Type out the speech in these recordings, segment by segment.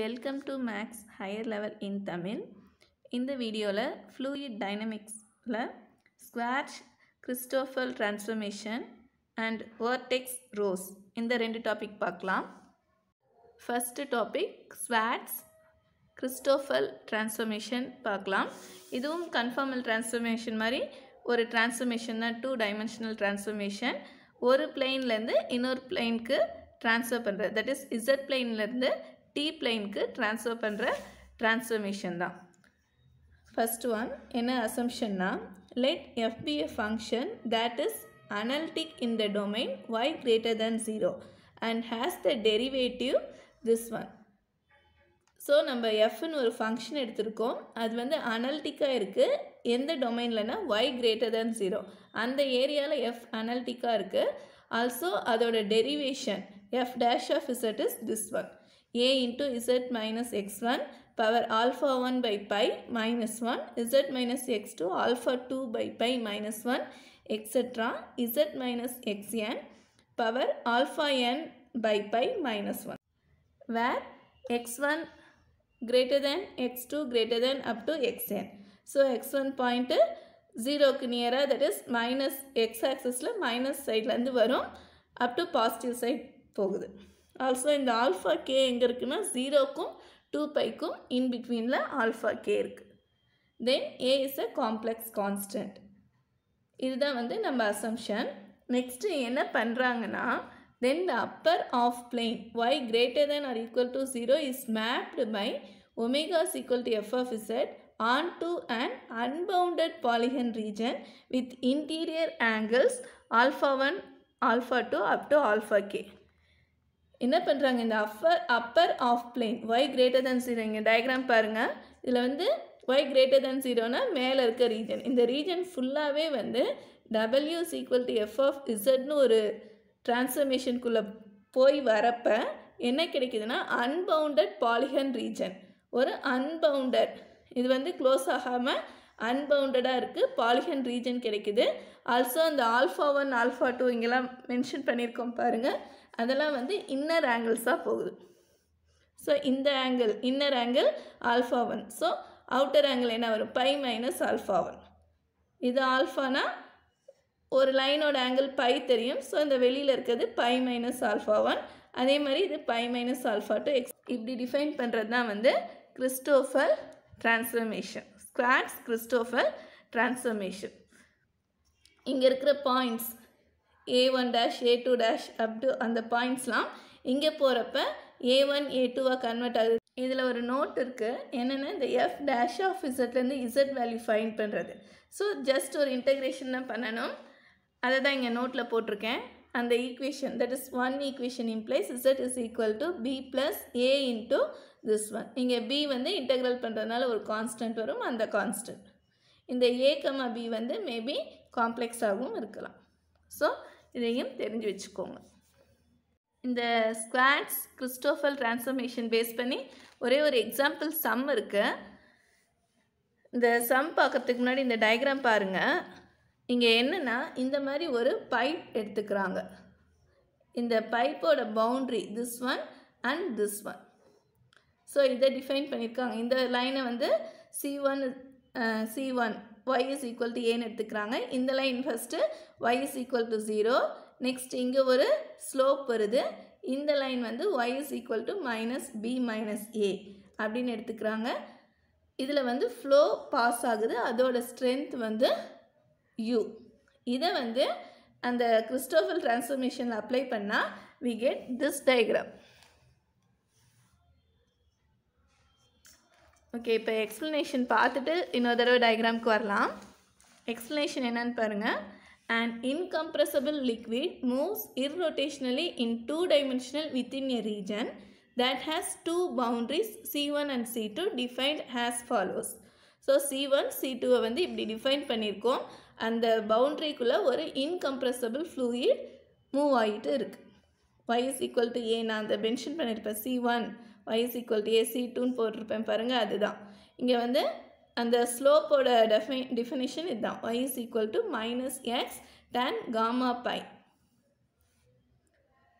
Welcome to Max higher level in Tamil இந்த வீடியோவில் fluid டைனமிக்ஸில் Schwarz Christoffel transformation and vortex rows இந்த ரெண்டு டாபிக் பார்க்கலாம் first topic Schwarz Christoffel transformation பார்க்கலாம் இதுவும் கன்ஃபார்மல் டிரான்ஸ்ஃபர்மேஷன் மாதிரி ஒரு தான் டூ டைமென்ஷனல் டிரான்ஸ்ஃபர்மேஷன் ஒரு பிளெயின்லேருந்து இன்னொரு பிளெயினுக்கு ட்ரான்ஸ்ஃபர் பண்ணுறது தட் இஸ் இசட் பிளெயின்லேருந்து டி பிளைனுக்கு ட்ரான்ஸ்ஃபர் பண்ணுற transformation தான் first ஒன் என்ன அசம்ஷன்னா a function function is is analytic in the domain greater than 0 zero and the the derivative this one so நம்ம எஃப்னு ஒரு ஃபங்க்ஷன் எடுத்திருக்கோம் அது வந்து அனல்டிக்காக இருக்குது எந்த டொமைன்லனா y கிரேட்டர் than ஜீரோ அந்த ஏரியாவில் எஃப் அனல்டிக்காக இருக்குது ஆல்சோ அதோட derivation F dash of z is this one a into z minus x1 power alpha 1 by pi minus 1 z minus x2 alpha 2 by pi minus 1 etc z minus xn power alpha n by pi minus 1 where x1 greater than x2 greater than up to xn. So x1 point 0க்கு நியராக that is minus X ஆக்சஸில் minus சைட்லேருந்து வரும் up to positive side போகுது also இந்த alpha K எங்கே இருக்குன்னா ஜீரோக்கும் two பைக்கும் இன் பிட்வீனில் ஆல்ஃபா கே இருக்குது then A is a complex constant இதுதான் வந்து நம்ம அசம்ஷன் நெக்ஸ்ட்டு என்ன பண்ணுறாங்கன்னா then the upper half plane Y greater than or equal to zero is mapped by omega's equal to F of Z onto and unbounded polygon region with interior angles alpha one alpha two up to alpha K என்ன பண்ணுறாங்க இந்த upper upper half plane Y greater than zero இங்கே diagram பாருங்கள் இதில் வந்து Y greater தேன் ஜீரோனா மேலே இருக்க region இந்த ரீஜன் ஃபுல்லாகவே வந்து W equal to F of இசட்னு ஒரு டிரான்ஸ்ஃபர்மேஷனுக்குள்ளே போய் வரப்போ என்ன கிடைக்குதுன்னா அன்பவுண்டட் பாலிகன் ரீஜன் ஒரு அன்பவுண்டட் இது வந்து க்ளோஸ் ஆகாமல் அன்பவுண்டடாக இருக்குது பாலிகன் ரீஜன் கிடைக்குது ஆல்சோ அந்த ஆல்ஃபா ஒன் ஆல்ஃபா டூ இங்கெல்லாம் மென்ஷன் பண்ணியிருக்கோம் பாருங்கள் அதெல்லாம் வந்து இன்னர் ஆங்கிள்ஸாக போகுது ஸோ இந்த angle inner angle alpha one so outer angle என்ன வரும் பை மைனஸ் ஆல்ஃபா ஒன் இது ஆல்ஃபானா ஒரு லைனோட ஆங்கிள் பை தெரியும் ஸோ இந்த வெளியில் இருக்கிறது பை மைனஸ் ஆல்ஃபா ஒன் அதே மாதிரி இது pi minus alpha two X இப்படி டிஃபைன் பண்ணுறது தான் வந்து Christopher transformation Schwarz Christopher transformation இங்கே இருக்கிற points A one dash A two dash up to அந்த பாயிண்ட்ஸ்லாம் இங்கே போகிறப்ப ஏ ஒன் ஏ டூவாக கன்வெர்ட் ஆகுது இதில் ஒரு நோட் இருக்குது என்னென்னா இந்த எஃப் டேஷ் ஆஃப் இசட்லேருந்து இசட் வேல்யூ ஃபைன் பண்ணுறது ஸோ ஜஸ்ட் ஒரு இன்டெக்ரேஷன் தான் பண்ணணும் அதை தான் இங்கே நோட்டில் போட்டிருக்கேன் and the equation that is one equation implies z is equal to b plus a into this one. இங்கே b வந்து integral பண்டுதனால் ஒரு constant வரும் அந்த constant. இந்த a, b வந்து maybe complex ஆகும் இருக்கலாம். So, இதையும் தெரிந்து விச்சுக்கோங்க. இந்த squats கிறிஸ்டோஃபல் transformation base பண்ணி ஒரே ஒரு example sum இருக்கு இந்த sum பார்க்கறதுக்கு முன்னாடி இந்த diagram பாருங்க இங்கே என்னென்னா இந்த மாதிரி ஒரு பைப் எடுத்துக்கிறாங்க இந்த பைப்போட boundary this one and this one so இதை டிஃபைன் பண்ணியிருக்காங்க இந்த லைனை வந்து C one C one Y is equal to ஏன்னு எடுத்துக்கிறாங்க இந்த line first Y is equal to zero next இங்கே ஒரு ஸ்லோப் வருது இந்த லைன் வந்து Y is equal to minus B minus A அப்படின்னு எடுத்துக்கிறாங்க இதில் வந்து ஃப்ளோ பாஸ் ஆகுது அதோட ஸ்ட்ரென்த் வந்து யூ இதை வந்து அந்த கிறிஸ்டோஃபல் டிரான்ஸ்ஃபர்மேஷனில் அப்ளை பண்ணால் we get this diagram okay இப்போ எக்ஸ்ப்ளனேஷன் பார்த்துட்டு இன்னொரு தடவை டயக்ராம்க்கு வரலாம் எக்ஸ்ப்ளனேஷன் என்னன்னு பாருங்கள் and incompressible liquid moves irrotationally in two dimensional within a region that two boundaries C one and C two defined C2 follows so C one C டூவை வந்து இப்படி டிஃபைன் பண்ணியிருக்கோம் அந்த பவுண்ட்ரிக்குள்ளே ஒரு இன்கம்ப்ரெசபிள் ஃப்ளூயிட் மூவ் ஆகிட்டு இருக்குது Y is equal to A நான் அந்த மென்ஷன் பண்ணியிருப்பேன் C one Y is equal to A C டூன்னு போட்டிருப்பேன் பாருங்கள் அதுதான் இங்கே வந்து அந்த ஸ்லோப்போட டெஃபி டிஃபினிஷன் இதுதான் Y is equal to minus X tan gamma pi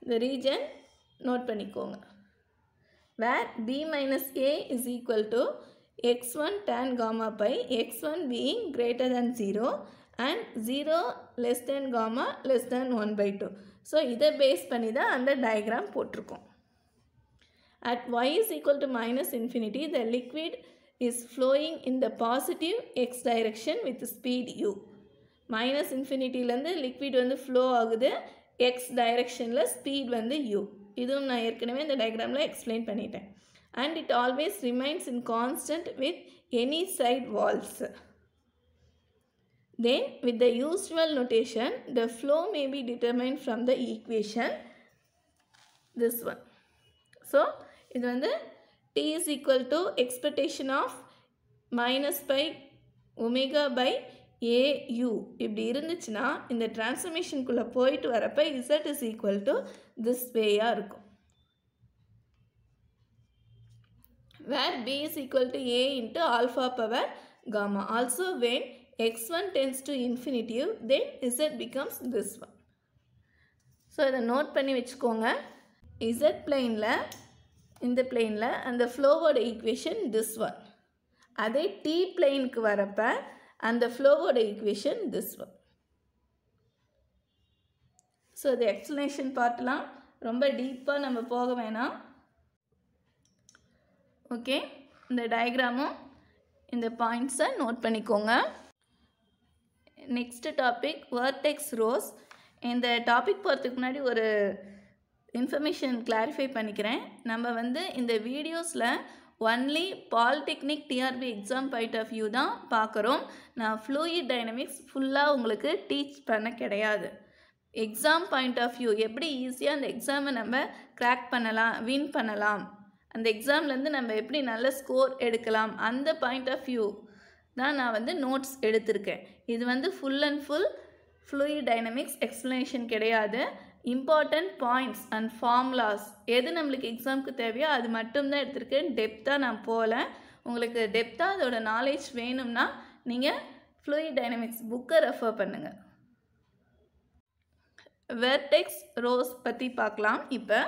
இந்த ரீஜன் நோட் பண்ணிக்கோங்க where B minus A is equal to X one tan gamma pi X one being greater than zero and zero less than gamma less than one by two so இதை base பண்ணி தான் அந்த diagram போட்டிருக்கோம் at Y is equal to minus infinity the liquid is flowing in the positive X direction with speed U minus இன்ஃபினிட்டிலேருந்து liquid வந்து flow ஆகுது X டைரக்ஷனில் speed வந்து யூ இதுவும் நான் ஏற்கனவே இந்த டயக்ராமில் எக்ஸ்பிளைன் பண்ணிட்டேன் and it always remains in constant with any side walls Then with the usual notation, the flow may be determined from the equation. This one. So, இது the t is equal to expectation of minus by omega by AU இப்படி இருந்துச்சுன்னா இந்த டிரான்ஸ்ஃபர்மேஷனுக்குள்ளே போயிட்டு வரப்போ Z is equal to this way. where B is equal to A into alpha power gamma. Also when x1 tends to infinitive, then z becomes this one. So இதை note பண்ணி வச்சுக்கோங்க z பிளெயினில் இந்த பிளெயினில் அந்த ஃப்ளோவோட ஈக்குவேஷன் திஸ் ஒன் அதே T பிளெயினுக்கு வரப்ப அந்த ஃப்ளோவோட ஈக்குவேஷன் திஸ் ஒன் ஸோ இது எக்ஸ்ப்ளனேஷன் பார்ட்லாம் ரொம்ப டீப்பாக நம்ம போக வேணாம் ஓகே இந்த டயக்ராமும் இந்த பாயிண்ட்ஸை நோட் பண்ணிக்கோங்க நெக்ஸ்ட் டாபிக் வேர்டெக்ஸ் ரோஸ் இந்த டாபிக் போகிறதுக்கு முன்னாடி ஒரு இன்ஃபர்மேஷன் கிளாரிஃபை பண்ணிக்கிறேன் நம்ம வந்து இந்த வீடியோஸில் only polytechnic TRB exam point of view தான் பார்க்குறோம் நான் ஃப்ளூயிட் டைனமிக்ஸ் ஃபுல்லாக உங்களுக்கு டீச் பண்ண கிடையாது எக்ஸாம் பாயிண்ட் ஆஃப் வியூ எப்படி ஈஸியாக அந்த எக்ஸாமை நம்ம க்ராக் பண்ணலாம் வின் பண்ணலாம் அந்த எக்ஸாம்லேருந்து நம்ம எப்படி நல்ல ஸ்கோர் எடுக்கலாம் அந்த பாயிண்ட் ஆஃப் வியூ தான் நான் வந்து நோட்ஸ் எடுத்திருக்கேன் இது வந்து full and full fluid dynamics explanation கிடையாது இம்பார்ட்டண்ட் பாயிண்ட்ஸ் அண்ட் ஃபார்ம்லாஸ் எது நம்மளுக்கு எக்ஸாமுக்கு தேவையோ அது மட்டும்தான் எடுத்திருக்கேன் டெப்த்தாக நான் போகல உங்களுக்கு டெப்த்தாக அதோட நாலேஜ் வேணும்னா நீங்கள் ஃப்ளூயிட் டைனமிக்ஸ் புக்கை ரெஃபர் பண்ணுங்கள் வெர்டெக்ஸ் ரோஸ் பற்றி பார்க்கலாம் இப்போ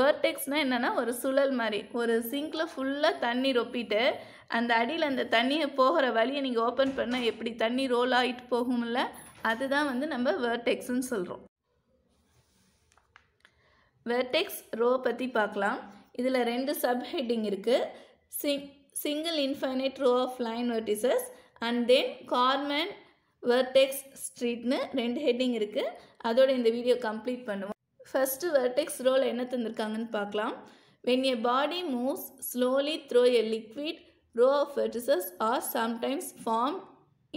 வேர்டெக்ஸ்னால் என்னென்னா ஒரு சுழல் மாதிரி ஒரு சிங்கில் ஃபுல்லாக தண்ணி ரொப்பிட்டு அந்த அடியில் அந்த தண்ணியை போகிற வழியை நீங்கள் ஓப்பன் பண்ணால் எப்படி தண்ணி ரோல் ஆகிட்டு போகும்ல அதுதான் வந்து நம்ம வேர்டெக்ஸ்ன்னு சொல்கிறோம் வேர்டெக்ஸ் ரோ பற்றி பார்க்கலாம் இதில் ரெண்டு சப் ஹெட்டிங் இருக்குது sing single infinite row of line vertices and then Karman vertex ஸ்ட்ரீட்னு ரெண்டு ஹெட்டிங் இருக்குது அதோட இந்த வீடியோ கம்ப்ளீட் பண்ணுவோம் ஃபஸ்ட்டு வெர்டெக்ஸ் ரோல் என்ன தந்திருக்காங்கன்னு பார்க்கலாம் when a body moves slowly through a liquid row of vertices are sometimes form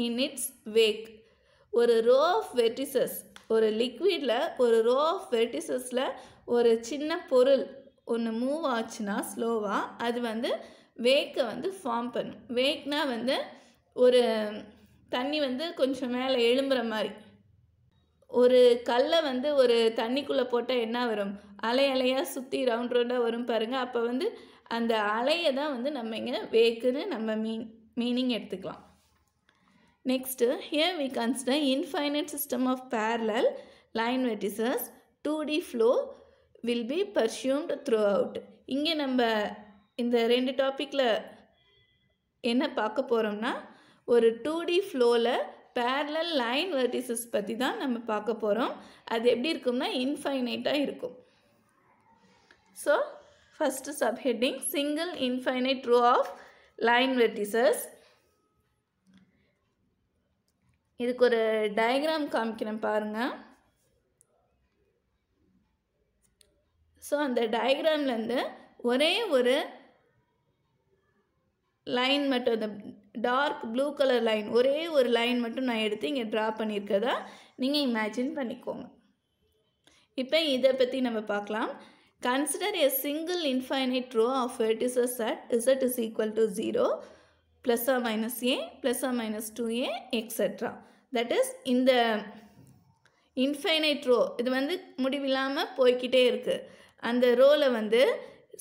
in its wake ஒரு ரோ ஆஃப் வெர்டிசஸ் ஒரு லிக்விடில் ஒரு ரோ ஆஃப் வெர்டிசஸில் ஒரு சின்ன பொருள் ஒன்று மூவ் ஆச்சுன்னா ஸ்லோவாக அது வந்து வேக்கை வந்து ஃபார்ம் பண்ணும் வேக்னால் வந்து ஒரு தண்ணி வந்து கொஞ்சம் மேலே எழும்புற மாதிரி ஒரு கல்லை வந்து ஒரு தண்ணிக்குள்ளே போட்டால் என்ன வரும் அலை அலையாக சுற்றி ரவுண்ட் ரவுண்டாக வரும் பாருங்கள் அப்போ வந்து அந்த அலையை தான் வந்து நம்ம இங்கே வேக்குன்னு நம்ம மீன் மீனிங் எடுத்துக்கலாம் next here we consider infinite system of parallel line vertices two D flow will be presumed throughout இங்கே நம்ம இந்த ரெண்டு டாப்பிக்கில் என்ன பார்க்க போகிறோம்னா ஒரு டூ டி ஃப்ளோவில் பேரலல் லைன் வெர்டிசஸ் பற்றி தான் நம்ம பார்க்க போகிறோம் அது எப்படி இருக்கும்னா இன்ஃபைனைட்டாக இருக்கும் so first subheading single infinite row of line vertices இதுக்கு ஒரு டயக்ராம் காமிக்கிறேன் பாருங்கள் ஸோ அந்த டயக்ராம்லேருந்து ஒரே ஒரு லைன் மட்டும் அந்த டார்க் ப்ளூ கலர் லைன் ஒரே ஒரு லைன் மட்டும் நான் எடுத்து இங்கே ட்ரா பண்ணியிருக்கதா நீங்கள் இமேஜின் பண்ணிக்கோங்க இப்போ இதை பற்றி நம்ம பார்க்கலாம் consider a single infinite row of vertices at z is equal to zero plus or minus a plus or minus two a extra that is இந்த இன்ஃபைனைட் ரோ இது வந்து முடிவில்லாமல் போய்கிட்டே இருக்குது அந்த ரோவில் வந்து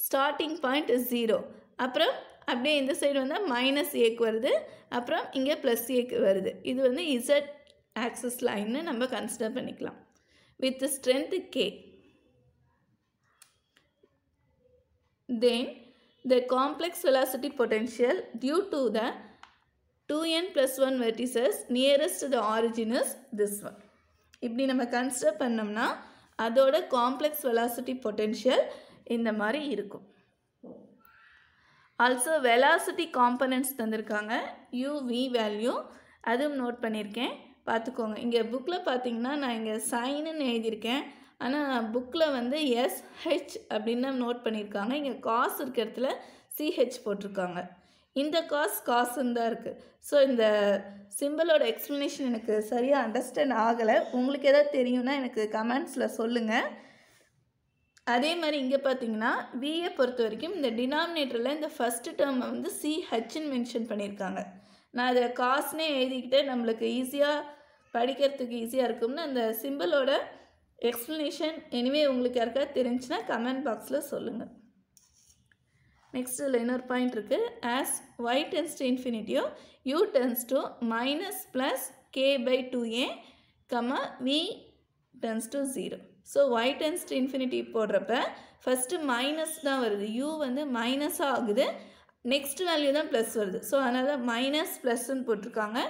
ஸ்டார்டிங் பாயிண்ட் ஜீரோ அப்புறம் அப்படியே இந்த சைடு வந்தால் மைனஸ் ஏக்கு வருது அப்புறம் இங்கே ப்ளஸ் ஏக்கு வருது இது வந்து இசட் ஆக்சஸ் லைன்னு நம்ம கன்சிடர் பண்ணிக்கலாம் with strength k then the complex velocity potential due to the two n plus one vertices nearest the origins this one இப்படி நம்ம கன்சிடர் பண்ணோம்னா அதோட காம்ப்ளெக்ஸ் வெலாசிட்டி பொட்டென்ஷியல் இந்த மாதிரி இருக்கும் ஆல்சோ வெலாசிட்டி காம்பனன்ட்ஸ் தந்திருக்காங்க யூவி வேல்யூ அதுவும் நோட் பண்ணியிருக்கேன் பார்த்துக்கோங்க இங்கே புக்கில் பார்த்தீங்கன்னா நான் இங்கே சைனுன்னு எழுதியிருக்கேன் ஆனால் புக்கில் வந்து எஸ்ஹெச் அப்படின்னு நோட் பண்ணியிருக்காங்க இங்கே காசு இருக்கிற இடத்துல சிஹெச் போட்டிருக்காங்க இந்த காஸ் காசுன்னு தான் இருக்குது ஸோ இந்த சிம்பிளோட எக்ஸ்ப்ளனேஷன் எனக்கு சரியாக அண்டர்ஸ்டாண்ட் ஆகலை உங்களுக்கு எதாவது தெரியும்னா எனக்கு கமெண்ட்ஸில் சொல்லுங்கள் அதே மாதிரி இங்கே பார்த்தீங்கன்னா விஏ பொறுத்த வரைக்கும் இந்த டினாமினேட்டரில் இந்த ஃபஸ்ட்டு டேர்மை வந்து சிஹெச்னு மென்ஷன் பண்ணியிருக்காங்க நான் அதை காசுனே எழுதிக்கிட்டு நம்மளுக்கு ஈஸியாக படிக்கிறதுக்கு ஈஸியாக இருக்கும்னு அந்த சிம்பிளோட எக்ஸ்ப்ளனேஷன் எனிவே உங்களுக்கு யாருக்கா தெரிஞ்சுன்னா கமெண்ட் பாக்ஸில் சொல்லுங்கள் நெக்ஸ்ட் இதில் இன்னொரு பாயிண்ட் இருக்குது ஆஸ் ஒய் டென்ஸ் டு இன்ஃபினிட்டியோ u tends to minus plus k by two a comma v tends to zero so y tends to infinity போடுறப்ப ஃபஸ்ட்டு மைனஸ் தான் வருது u வந்து minus ஆகுது next வேல்யூ தான் ப்ளஸ் வருது so அதனால் minus ப்ளஸ்ன்னு போட்டிருக்காங்க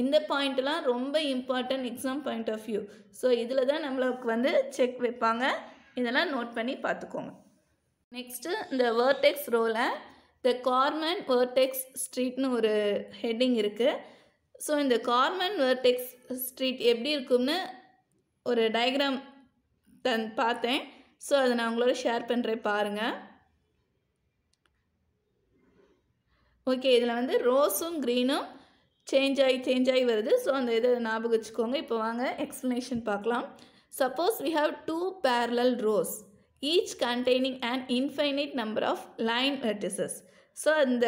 இந்த பாயிண்ட்லாம் ரொம்ப important exam point of view so இதில் தான் நம்மளுக்கு வந்து செக் வைப்பாங்க இதெல்லாம் நோட் பண்ணி பார்த்துக்கோங்க நெக்ஸ்ட்டு இந்த roll the the Karman street ஸ்ட்ரீட்னு ஒரு ஹெட்டிங் இருக்குது ஸோ இந்த கார்மன் vertex ஸ்ட்ரீட் எப்படி இருக்கும்னு ஒரு டயக்ராம் தன் பார்த்தேன் ஸோ அதை நான் உங்களோட ஷேர் பண்ணுறேன் பாருங்கள் ஓகே இதில் வந்து ரோஸும் க்ரீனும் சேஞ்ச் ஆகி சேஞ்ச் ஆகி வருது ஸோ அந்த இதை ஞாபகம் வச்சுக்கோங்க இப்போ வாங்க எக்ஸ்ப்ளனேஷன் பார்க்கலாம் suppose we have two parallel rows each containing and infinite number of line vertices so அந்த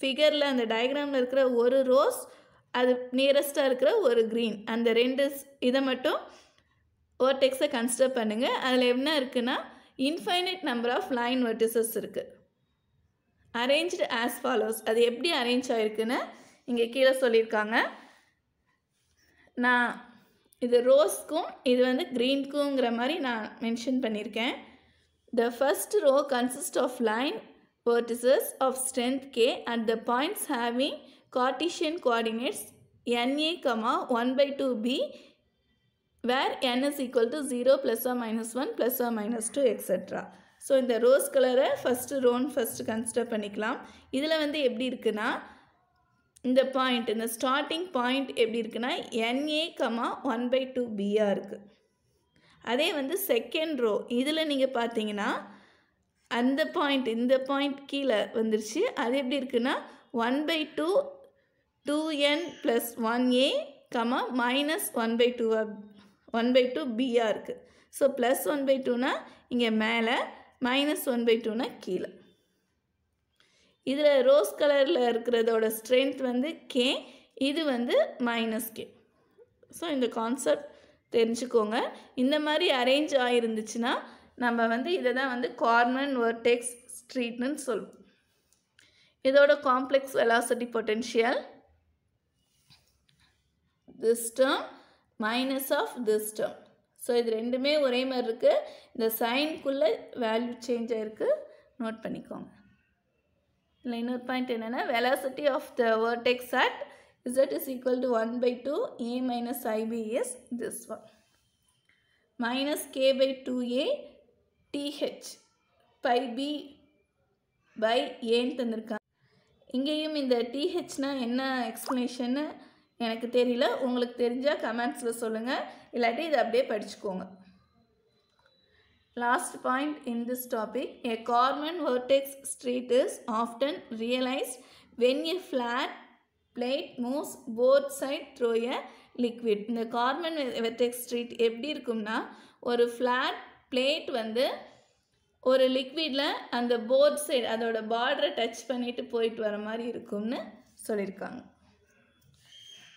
ஃபிகரில் அந்த டயக்ராமில் இருக்கிற ஒரு ரோஸ் அது நியரஸ்ட்டாக இருக்கிற ஒரு க்ரீன் அந்த ரெண்டு இதை மட்டும் வேர்டெக்ஸை கன்சிடர் பண்ணுங்கள் அதில் என்ன இருக்குன்னா infinite number of line vertices இருக்குது அரேஞ்சு ஆஸ் ஃபாலோஸ் அது எப்படி அரேஞ்ச் ஆகிருக்குன்னு இங்கே கீழே சொல்லியிருக்காங்க நான் இது ரோஸ்க்கும் இது வந்து க்ரீன்க்குங்கிற மாதிரி நான் மென்ஷன் பண்ணியிருக்கேன் the first row consist of line of strength k at the points having Cartesian coordinates n a comma one by two b where n is equal to 0 plus or minus 1 plus or minus 2 etc. So இந்த rows கலரை first ரோன் first consider பண்ணிக்கலாம் இதில் வந்து எப்படி இருக்குன்னா இந்த point இந்த ஸ்டார்டிங் பாயிண்ட் எப்படி இருக்குன்னா n a comma one by two b r இருக்குது அதே வந்து செகண்ட் ரோ இதில் நீங்கள் பார்த்தீங்கன்னா அந்த பாயிண்ட் இந்த பாயிண்ட் கீழே வந்துருச்சு அது எப்படி இருக்குன்னா one by two two n plus one a comma minus one by டூவாக ஒன் பை டூ பியாக இருக்குது ஸோ ப்ளஸ் ஒன் பை டூனா இங்கே மேலே மைனஸ் ஒன் பை டூனா கீழே இதில் ரோஸ் கலரில் இருக்கிறதோட ஸ்ட்ரென்த் வந்து கே இது வந்து மைனஸ் கே ஸோ இந்த கான்செப்ட் தெரிஞ்சுக்கோங்க இந்த மாதிரி அரேஞ்ச் ஆகிருந்துச்சுன்னா நம்ம வந்து இதை தான் வந்து கார்மன் ஒர்டெக்ஸ் ஸ்ட்ரீட்னு சொல்லுவோம் இதோட complex velocity potential this term minus of this term so இது ரெண்டுமே ஒரே மாதிரி இருக்குது இந்த சைனுக்குள்ளே வேல்யூ சேஞ்ச் ஆகிருக்கு நோட் பண்ணிக்கோங்க இல்லை இன்னொரு பாயிண்ட் என்னென்னா velocity of the vertex at z is equal to one by two a minus IPS this one minus k by two a DH by b by ஏன்னு தந்திருக்காங்க இங்கேயும் இந்த டிஹெச்னால் என்ன எக்ஸ்ப்ளனேஷன்னு எனக்கு தெரியல உங்களுக்கு தெரிஞ்சால் கமெண்ட்ஸில் சொல்லுங்கள் இல்லாட்டி இதை அப்படியே படிச்சுக்கோங்க last point in this topic a Karman vertex street is often realised when a flat plate moves board side through a liquid இந்த கார்மன் வெர்டெக்ஸ் ஸ்ட்ரீட் எப்படி இருக்கும்னா ஒரு ஃப்ளாட் பிளேட் வந்து ஒரு லிக்விடில் அந்த போர்ட் சைடு அதோட பார்டரை டச் பண்ணிவிட்டு போயிட்டு வர மாதிரி இருக்கும்னு சொல்லியிருக்காங்க